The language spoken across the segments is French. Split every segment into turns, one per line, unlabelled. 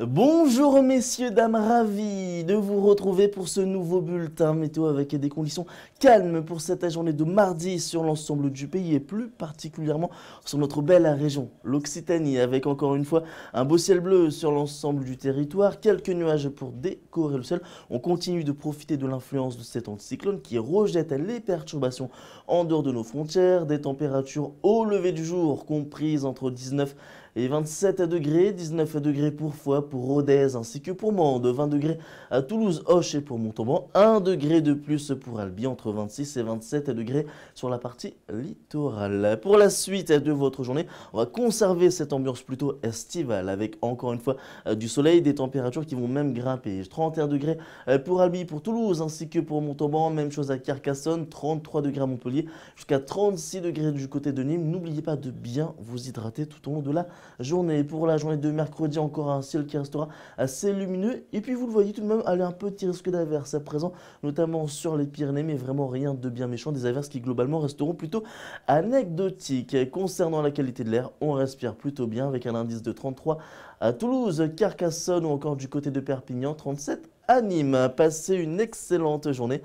Bonjour messieurs, dames, ravis de vous retrouver pour ce nouveau bulletin météo avec des conditions calmes pour cette journée de mardi sur l'ensemble du pays et plus particulièrement sur notre belle région, l'Occitanie, avec encore une fois un beau ciel bleu sur l'ensemble du territoire, quelques nuages pour décorer le ciel. On continue de profiter de l'influence de cet anticyclone qui rejette les perturbations en dehors de nos frontières, des températures au lever du jour comprises entre 19 et et 27 degrés, 19 degrés pour Foix, pour Rodez ainsi que pour Mende, 20 degrés à Toulouse, Hoche et pour Montauban, 1 degré de plus pour Albi, entre 26 et 27 degrés sur la partie littorale. Pour la suite de votre journée, on va conserver cette ambiance plutôt estivale avec encore une fois euh, du soleil, des températures qui vont même grimper. 31 degrés euh, pour Albi, pour Toulouse ainsi que pour Montauban, même chose à Carcassonne, 33 degrés à Montpellier, jusqu'à 36 degrés du côté de Nîmes. N'oubliez pas de bien vous hydrater tout au long de la journée. Pour la journée de mercredi, encore un ciel qui restera assez lumineux. Et puis vous le voyez tout de même, aller un petit risque d'averses à présent, notamment sur les Pyrénées, mais vraiment rien de bien méchant. Des averses qui globalement resteront plutôt anecdotiques. Concernant la qualité de l'air, on respire plutôt bien avec un indice de 33 à Toulouse, Carcassonne ou encore du côté de Perpignan, 37 à Nîmes. Passez une excellente journée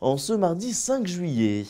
en ce mardi 5 juillet.